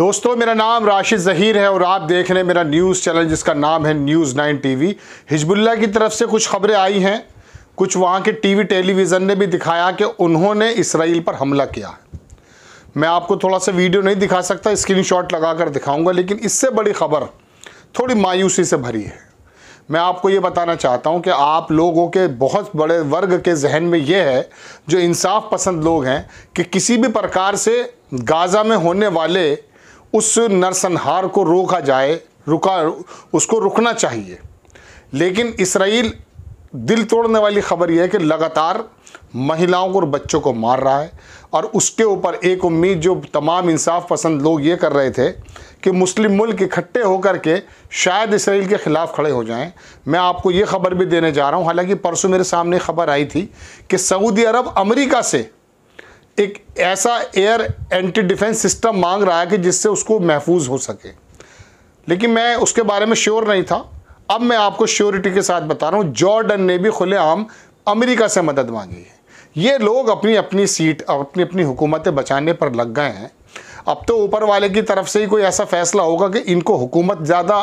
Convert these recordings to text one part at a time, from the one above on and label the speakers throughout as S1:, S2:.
S1: दोस्तों मेरा नाम राशिद जहीर है और आप देख रहे हैं मेरा न्यूज़ चैनल जिसका नाम है न्यूज़ नाइन टीवी हिजबुल्ला की तरफ से कुछ खबरें आई हैं कुछ वहाँ के टीवी टेलीविज़न ने भी दिखाया कि उन्होंने इसराइल पर हमला किया है मैं आपको थोड़ा सा वीडियो नहीं दिखा सकता स्क्रीनशॉट लगाकर दिखाऊंगा लेकिन इससे बड़ी खबर थोड़ी मायूसी से भरी है मैं आपको ये बताना चाहता हूँ कि आप लोगों के बहुत बड़े वर्ग के जहन में ये है जो इंसाफ पसंद लोग हैं कि किसी भी प्रकार से गाज़ा में होने वाले उस नरसंहार को रोका जाए रुका उसको रुकना चाहिए लेकिन इसराइल दिल तोड़ने वाली खबर यह है कि लगातार महिलाओं को और बच्चों को मार रहा है और उसके ऊपर एक उम्मीद जो तमाम इंसाफ पसंद लोग ये कर रहे थे कि मुस्लिम मुल्क इकट्ठे होकर के शायद इसराइल के ख़िलाफ़ खड़े हो जाएं मैं आपको ये खबर भी देने जा रहा हूँ हालांकि परसों मेरे सामने खबर आई थी कि सऊदी अरब अमेरिका से एक ऐसा एयर एंटी डिफेंस सिस्टम मांग रहा है कि जिससे उसको महफूज हो सके लेकिन मैं उसके बारे में श्योर नहीं था अब मैं आपको श्योरिटी के साथ बता रहा हूँ जॉर्डन ने भी खुलेआम अमेरिका से मदद मांगी है ये लोग अपनी अपनी सीट अपनी अपनी हुकूमतें बचाने पर लग गए हैं अब तो ऊपर वाले की तरफ से ही कोई ऐसा फैसला होगा कि इनको हुकूमत ज़्यादा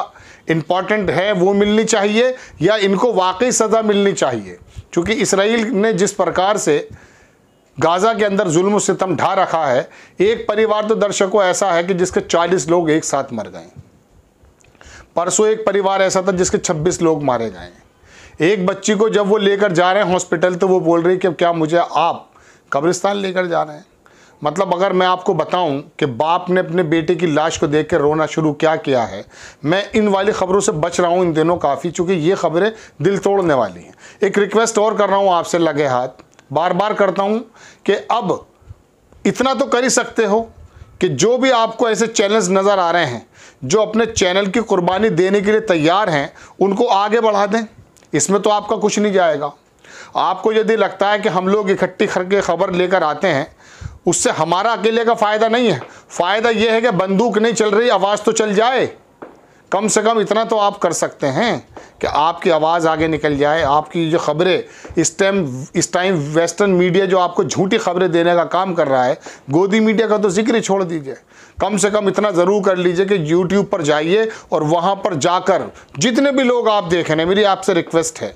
S1: इम्पॉर्टेंट है वो मिलनी चाहिए या इनको वाकई सज़ा मिलनी चाहिए क्योंकि इसराइल ने जिस प्रकार से गाज़ा के अंदर जुल्म सितम ढा रखा है एक परिवार तो दर्शकों ऐसा है कि जिसके 40 लोग एक साथ मर गए परसों एक परिवार ऐसा था जिसके 26 लोग मारे गए एक बच्ची को जब वो लेकर जा रहे हैं हॉस्पिटल तो वो बोल रही कि क्या मुझे आप कब्रिस्तान लेकर जा रहे हैं मतलब अगर मैं आपको बताऊं कि बाप ने अपने बेटे की लाश को देख कर रोना शुरू क्या किया है मैं इन वाली ख़बरों से बच रहा हूं इन दिनों काफ़ी चूँकि ये खबरें दिल तोड़ने वाली हैं एक रिक्वेस्ट और कर रहा हूं आपसे लगे हाथ बार बार करता हूं कि अब इतना तो कर ही सकते हो कि जो भी आपको ऐसे चैनल्स नज़र आ रहे हैं जो अपने चैनल की कुर्बानी देने के लिए तैयार हैं उनको आगे बढ़ा दें इसमें तो आपका कुछ नहीं जाएगा आपको यदि लगता है कि हम लोग इकट्ठी करके खबर लेकर आते हैं उससे हमारा अकेले का फ़ायदा नहीं है फ़ायदा यह है कि बंदूक नहीं चल रही आवाज़ तो चल जाए कम से कम इतना तो आप कर सकते हैं कि आपकी आवाज़ आगे निकल जाए आपकी जो खबरें इस टाइम इस टाइम वेस्टर्न मीडिया जो आपको झूठी खबरें देने का काम कर रहा है गोदी मीडिया का तो जिक्र ही छोड़ दीजिए कम से कम इतना ज़रूर कर लीजिए कि यूट्यूब पर जाइए और वहाँ पर जाकर जितने भी लोग आप देख रहे हैं मेरी आपसे रिक्वेस्ट है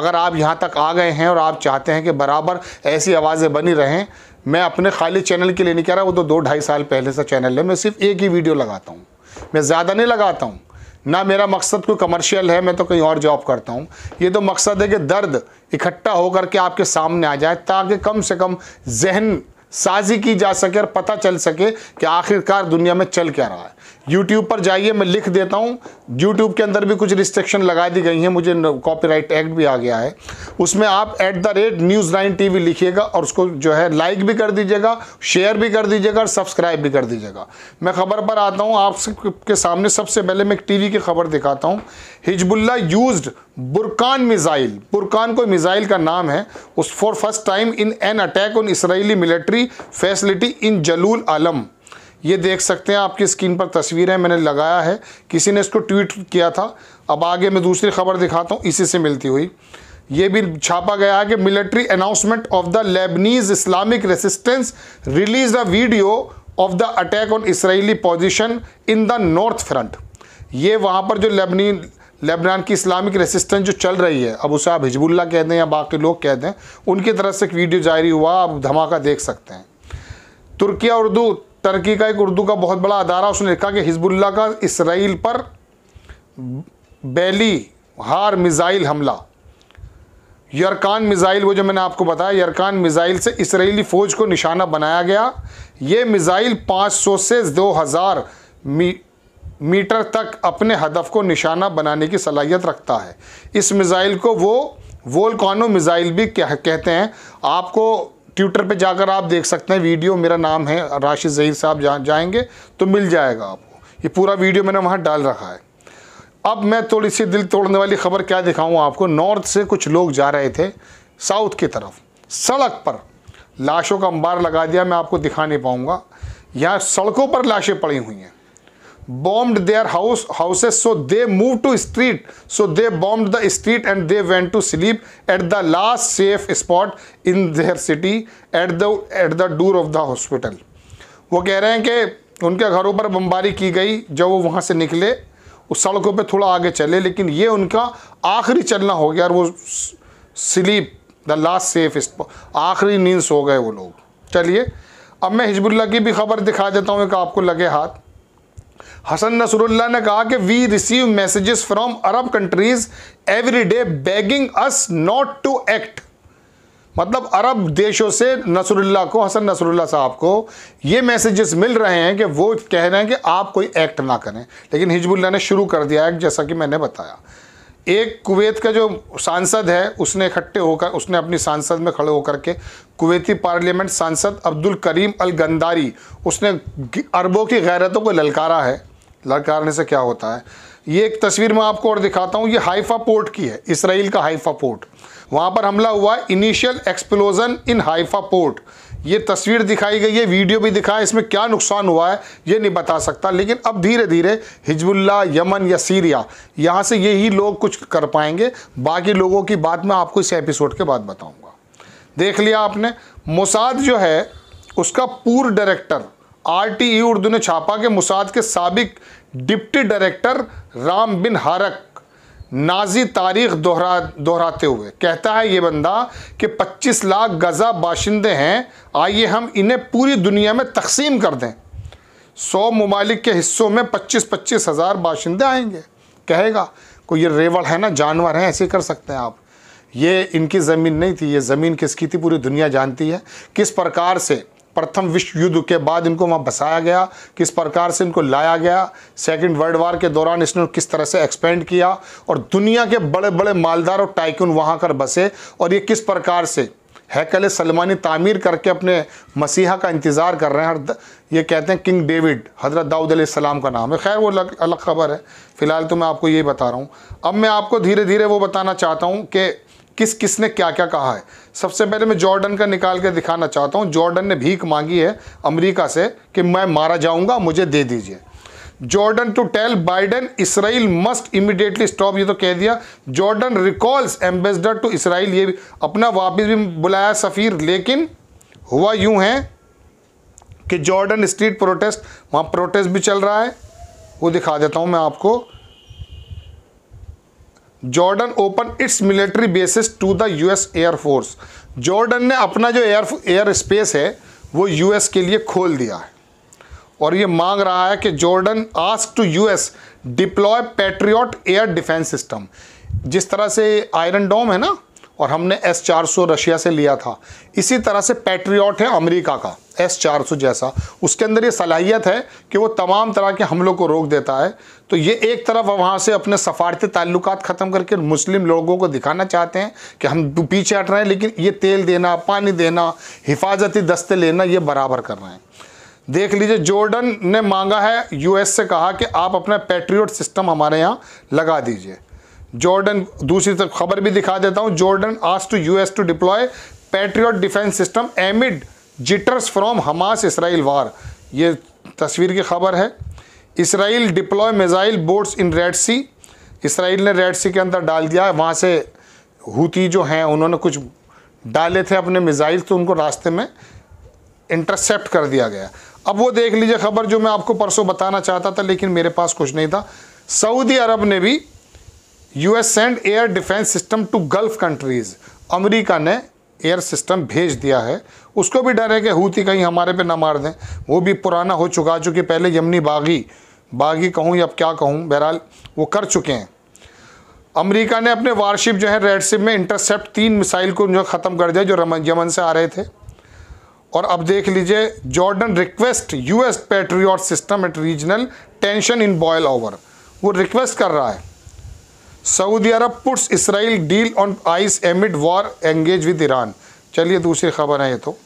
S1: अगर आप यहाँ तक आ गए हैं और आप चाहते हैं कि बराबर ऐसी आवाज़ें बनी रहें मैं अपने खाली चैनल के लिए नहीं कह रहा वो तो दो ढाई साल पहले से चैनल है मैं सिर्फ एक ही वीडियो लगाता हूँ मैं ज़्यादा नहीं लगाता हूँ ना मेरा मकसद कोई कमर्शियल है मैं तो कहीं और जॉब करता हूँ ये तो मकसद है कि दर्द इकट्ठा होकर के आपके सामने आ जाए ताकि कम से कम जहन साजी की जा सके और पता चल सके कि आखिरकार दुनिया में चल क्या रहा है यूट्यूब पर जाइए मैं लिख देता हूँ यूट्यूब के अंदर भी कुछ रिस्ट्रिक्शन लगा दी गई हैं मुझे कॉपीराइट एक्ट भी आ गया है उसमें आप at the rate news nine T लिखिएगा और उसको जो है लाइक भी कर दीजिएगा शेयर भी कर दीजिएगा और सब्सक्राइब भी कर दीजिएगा मैं ख़बर पर आता हूँ आपके सामने सबसे पहले मैं एक टी की खबर दिखाता हूँ Hezbollah uses Burkan missile Burkan कोई मिज़ाइल का नाम है उस for first time in an attack on Israeli military facility in Jal al Alam ये देख सकते हैं आपकी स्क्रीन पर तस्वीर है मैंने लगाया है किसी ने इसको ट्वीट किया था अब आगे मैं दूसरी खबर दिखाता हूँ इसी से मिलती हुई ये भी छापा गया है कि military announcement of the Lebanese Islamic resistance release the video of the attack on Israeli position in the north front ये वहाँ पर जो लेबनी लेबनान की इस्लामिक रेसिस्टेंस जो चल रही है अब उसे आप हिजबुल्ला कह दें या बाकी लोग कह दें उनकी तरफ से एक वीडियो जारी हुआ आप धमाका देख सकते हैं तुर्किया उर्दू टर्की का एक उर्दू का बहुत बड़ा अदारा उसने लिखा कि हिजबुल्ला का इसराइल पर बैली हार मिज़ाइल हमला यरकान मिज़ाइल वो जो मैंने आपको बताया यरकान मिज़ाइल से इसराइली फ़ौज को निशाना बनाया गया ये मिज़ाइल 500 से 2000 मी मीटर तक अपने हदफ को निशाना बनाने की सलाहियत रखता है इस मिज़ाइल को वो वोलकानो मिज़ाइल भी कह, कहते हैं आपको ट्विटर पे जाकर आप देख सकते हैं वीडियो मेरा नाम है राशिद जहीर साहब जा, जाएंगे तो मिल जाएगा आपको ये पूरा वीडियो मैंने वहाँ डाल रखा है अब मैं थोड़ी सी दिल तोड़ने वाली खबर क्या दिखाऊँ आपको नॉर्थ से कुछ लोग जा रहे थे साउथ की तरफ सड़क पर लाशों का अंबार लगा दिया मैं आपको दिखा नहीं पाऊँगा यहाँ सड़कों पर लाशें पड़ी हुई हैं bombed their house houses so they moved to street so they bombed the street and they went to sleep at the last safe spot in their city at the at the door of the hospital wo keh rahe hain ke unke gharon par bombari ki gayi jab wo wahan se nikle us sadkon pe thoda aage chale lekin ye unka aakhri chalna ho gaya aur wo sleep the last safe spot aakhri neend so gaye wo log chaliye ab main Hezbollah ki bhi khabar dikha deta hu ek aapko lage हाथ हसन नसरुल्ला ने कहा कि we receive messages from Arab countries every day begging us not to act मतलब अरब देशों से नसरुल्ला को हसन नसरुल्ला साहब को ये मैसेजेस मिल रहे हैं कि वो कह रहे हैं कि आप कोई एक्ट ना करें लेकिन हिजबुल्ला ने शुरू कर दिया एक्ट जैसा कि मैंने बताया एक कुवैत का जो सांसद है उसने इकट्ठे होकर उसने अपनी सांसद में खड़े होकर के कुवैती पार्लियामेंट सांसद अब्दुल करीम अल गंदारी उसने अरबों की गैरतों को ललकारा है लगाने से क्या होता है ये एक तस्वीर मैं आपको और दिखाता हूँ ये हाइफा पोर्ट की है इसराइल का हाइफा पोर्ट वहाँ पर हमला हुआ initial explosion in Haifa port ये तस्वीर दिखाई गई है वीडियो भी दिखा है इसमें क्या नुकसान हुआ है ये नहीं बता सकता लेकिन अब धीरे धीरे हिजबुल्ला यमन या सीरिया यहाँ से यही लोग कुछ कर पाएंगे बाकी लोगों की बात मैं आपको इस एपिसोड के बाद बताऊँगा देख लिया आपने मोसाद जो है उसका पूर्व डायरेक्टर आरटीई उर्दू ने छापा के मुसाद के सबक डिप्टी डायरेक्टर राम बिन हारक नाजी तारीख दोहरा दोहराते हुए कहता है ये बंदा कि 25 लाख गज़ा बाशिंदे हैं आइए हम इन्हें पूरी दुनिया में तकसीम कर दें 100 ममालिक के हिस्सों में 25 पच्चीस हज़ार बाशिंदे आएंगे कहेगा कोई ये रेवड़ है ना जानवर हैं ऐसे कर सकते हैं आप ये इनकी ज़मीन नहीं थी ये ज़मीन किसकी थी पूरी दुनिया जानती है किस प्रकार से प्रथम विश्व युद्ध के बाद इनको वहाँ बसाया गया किस प्रकार से इनको लाया गया सेकेंड वर्ल्ड वार के दौरान इसने किस तरह से एक्सपेंड किया और दुनिया के बड़े बड़े मालदार और टाइकून वहाँ कर बसे और ये किस प्रकार से हैकल सलमानी तामीर करके अपने मसीहा का इंतज़ार कर रहे हैं हर ये कहते हैं किंग डेविड हज़रत दाऊद सलाम का नाम है खैर वो अलग अलग खबर है फ़िलहाल तो मैं आपको यही बता रहा हूँ अब मैं आपको धीरे धीरे वो बताना चाहता हूँ कि किस किस ने क्या क्या कहा है सबसे पहले मैं जॉर्डन का निकाल के दिखाना चाहता हूँ जॉर्डन ने भीख मांगी है अमेरिका से कि मैं मारा जाऊँगा मुझे दे दीजिए Jordan to tell Biden Israel must immediately stop ये तो कह दिया Jordan recalls ambassador to Israel ये भी अपना वापस भी बुलाया सफ़ीर लेकिन हुआ यूँ है कि जॉर्डन स्ट्रीट प्रोटेस्ट वहाँ प्रोटेस्ट भी चल रहा है वो दिखा देता हूँ मैं आपको Jordan open its military bases to the US air force Jordan ने अपना जो एयर एयर स्पेस है वो यूएस के लिए खोल दिया है और ये मांग रहा है कि Jordan ask to US deploy Patriot air defence system जिस तरह से आयरन डोम है ना और हमने एस चार रशिया से लिया था इसी तरह से पैट्रियाट है अमेरिका का एस चार जैसा उसके अंदर ये सलाहियत है कि वो तमाम तरह के हमलों को रोक देता है तो ये एक तरफ वहाँ से अपने सफारती ताल्लुक ख़त्म करके मुस्लिम लोगों को दिखाना चाहते हैं कि हम पीछे हट रहे हैं लेकिन ये तेल देना पानी देना हिफाजती दस्ते लेना ये बराबर कर रहे हैं देख लीजिए जॉर्डन ने मांगा है यूएस से कहा कि आप अपना पेट्रियोट सिस्टम हमारे यहाँ लगा दीजिए जॉर्डन दूसरी तरफ खबर भी दिखा देता हूँ जॉर्डन आज to US to deploy Patriot defence system amid jitters from Hamas Israel war ये तस्वीर की खबर है Israel deploy missile boats in Red Sea Israel ने रेड सी के अंदर डाल दिया वहाँ से हुती जो हैं उन्होंने कुछ डाले थे अपने मिज़ाइल तो उनको रास्ते में इंटरसेप्ट कर दिया गया अब वो देख लीजिए खबर जो मैं आपको परसों बताना चाहता था लेकिन मेरे पास कुछ नहीं था सऊदी अरब ने भी US send air defence system to Gulf countries America ने एयर सिस्टम भेज दिया है उसको भी डर है कि हूती कहीं हमारे पे ना मार दें वो भी पुराना हो चुका चूँकि पहले यमनी बागी बागी कहूँ या क्या कहूँ बहरहाल वो कर चुके हैं अमेरिका ने अपने वारशिप जो है रेड सिप में इंटरसेप्ट तीन मिसाइल को जो ख़त्म कर दिया जो रमन यमन से आ रहे थे और अब देख लीजिए Jordan request US Patriot system at regional tension in boil over वो रिक्वेस्ट कर रहा है Saudi Arab puts Israel deal on ice amid war engage with Iran चलिए दूसरी खबर है ये तो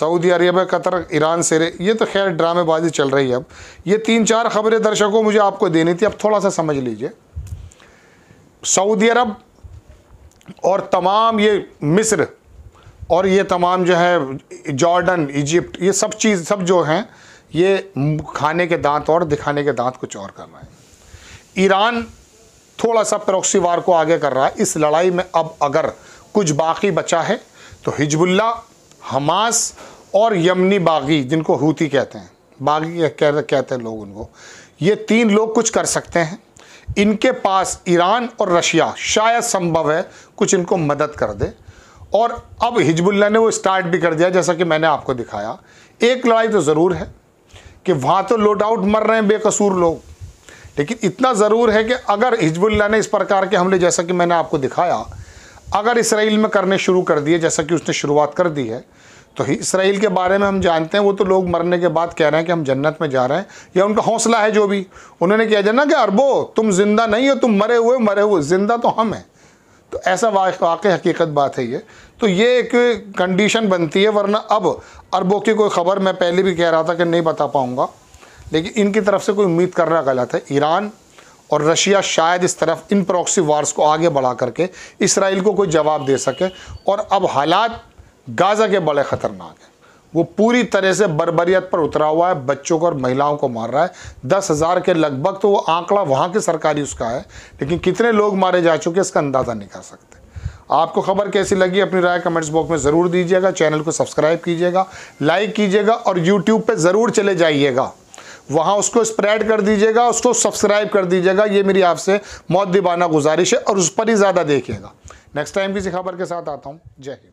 S1: सऊदी अरब कतर ईरान से ये तो खैर ड्रामेबाजी चल रही है अब ये तीन चार खबरें दर्शकों मुझे आपको देनी थी अब थोड़ा सा समझ लीजिए सऊदी अरब और तमाम ये मिस्र और ये तमाम जो है जॉर्डन इजिप्ट ये सब चीज़ सब जो हैं ये खाने के दांत और दिखाने के दांत कुछ और कर रहे हैं ईरान थोड़ा सा वार को आगे कर रहा है इस लड़ाई में अब अगर कुछ बाकी बचा है तो हिजबुल्ला हमास और यमनी बागी जिनको हूती कहते हैं बागी कहते हैं लोग उनको ये तीन लोग कुछ कर सकते हैं इनके पास ईरान और रशिया शायद संभव है कुछ इनको मदद कर दे और अब हिजबुल्ला ने वो स्टार्ट भी कर दिया जैसा कि मैंने आपको दिखाया एक लड़ाई तो ज़रूर है कि वहाँ तो लोड आउट मर रहे हैं बेकसूर लोग लेकिन इतना ज़रूर है कि अगर हिजबुल्ला ने इस प्रकार के हमले जैसा कि मैंने आपको दिखाया अगर इसराइल में करने शुरू कर दिए जैसा कि उसने शुरुआत कर दी है तो इसराइल के बारे में हम जानते हैं वो तो लोग मरने के बाद कह रहे हैं कि हम जन्नत में जा रहे हैं या उनका हौसला है जो भी उन्होंने कह दिया ना कि अरबो तुम जिंदा नहीं हो तुम मरे हुए मरे हुए जिंदा तो हम हैं तो ऐसा वाक़ हकीकत बात है ये तो ये एक कंडीशन बनती है वरना अब अरबों की कोई ख़बर मैं पहले भी कह रहा था कि नहीं बता पाऊँगा लेकिन इनकी तरफ से कोई उम्मीद करना गलत है ईरान और रशिया शायद इस तरफ इन प्रॉक्सी वार्स को आगे बढ़ा करके इसराइल को कोई जवाब दे सके और अब हालात गाज़ा के बड़े ख़तरनाक हैं वो पूरी तरह से बरबरीत पर उतरा हुआ है बच्चों को और महिलाओं को मार रहा है दस हज़ार के लगभग तो वो आंकड़ा वहाँ की सरकारी उसका है लेकिन कितने लोग मारे जा चुके हैं इसका अंदाज़ा नहीं कर सकते आपको खबर कैसी लगी अपनी राय कमेंट्स बॉक्स में ज़रूर दीजिएगा चैनल को सब्सक्राइब कीजिएगा लाइक कीजिएगा और यूट्यूब पर ज़रूर चले जाइएगा वहाँ उसको स्प्रेड कर दीजिएगा उसको सब्सक्राइब कर दीजिएगा ये मेरी आपसे मौत दिबाना गुजारिश है और उस पर ही ज़्यादा देखिएगा नेक्स्ट टाइम किसी खबर के साथ आता हूँ जय हिंद